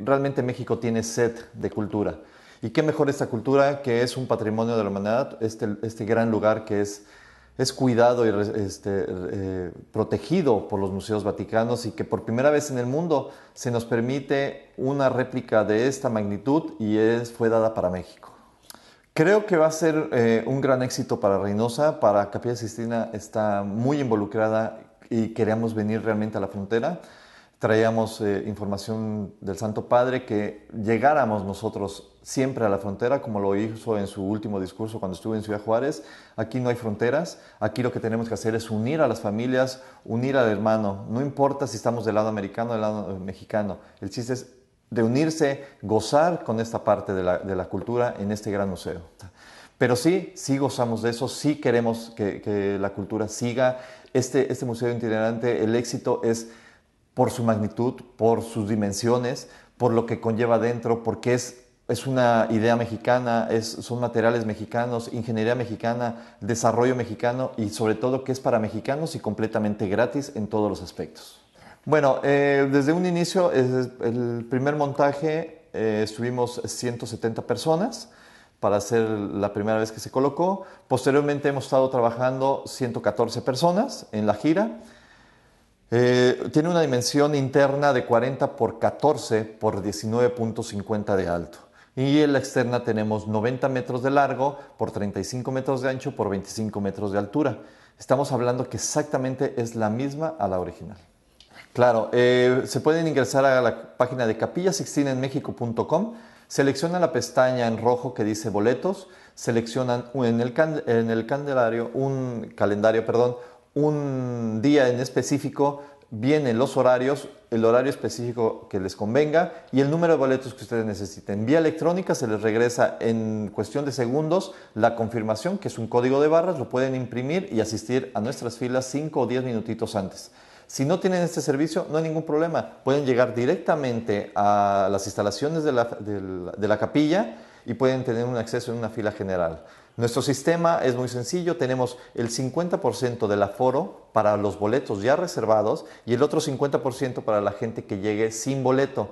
realmente México tiene sed de cultura. Y qué mejor esta cultura que es un patrimonio de la humanidad, este, este gran lugar que es, cuidado y este, eh, protegido por los museos vaticanos y que por primera vez en el mundo se nos permite una réplica de esta magnitud y es, fue dada para México. Creo que va a ser eh, un gran éxito para Reynosa, para Capilla Sistina está muy involucrada y queremos venir realmente a la frontera traíamos eh, información del Santo Padre que llegáramos nosotros siempre a la frontera, como lo hizo en su último discurso cuando estuve en Ciudad Juárez. Aquí no hay fronteras, aquí lo que tenemos que hacer es unir a las familias, unir al hermano, no importa si estamos del lado americano o del lado mexicano, el chiste es de unirse, gozar con esta parte de la, cultura en este gran museo. Pero sí, sí gozamos de eso, sí queremos que, que la cultura siga. Este, este museo itinerante, el éxito es por su magnitud, por sus dimensiones, por lo que conlleva dentro, porque es, es una idea mexicana, es, son materiales mexicanos, ingeniería mexicana, desarrollo mexicano y sobre todo que es para mexicanos y completamente gratis en todos los aspectos. Bueno, eh, desde un inicio, el primer montaje eh, estuvimos 170 personas para hacer la primera vez que se colocó. Posteriormente hemos estado trabajando 114 personas en la gira eh, tiene una dimensión interna de 40 por 14 por 19.50 de alto. Y en la externa tenemos 90 metros de largo por 35 metros de ancho por 25 metros de altura. Estamos hablando que exactamente es la misma a la original. Claro, eh, se pueden ingresar a la página de méxico.com, seleccionan la pestaña en rojo que dice boletos, seleccionan en el, calendario, un calendario, perdón, un día en específico, vienen los horarios, el horario específico que les convenga y el número de boletos que ustedes necesiten. Vía electrónica se les regresa en cuestión de segundos la confirmación, que es un código de barras, lo pueden imprimir y asistir a nuestras filas 5 o 10 minutitos antes. Si no tienen este servicio, no hay ningún problema. Pueden llegar directamente a las instalaciones de la, de la capilla y pueden tener un acceso en una fila general. Nuestro sistema es muy sencillo, tenemos el 50% del aforo para los boletos ya reservados y el otro 50% para la gente que llegue sin boleto.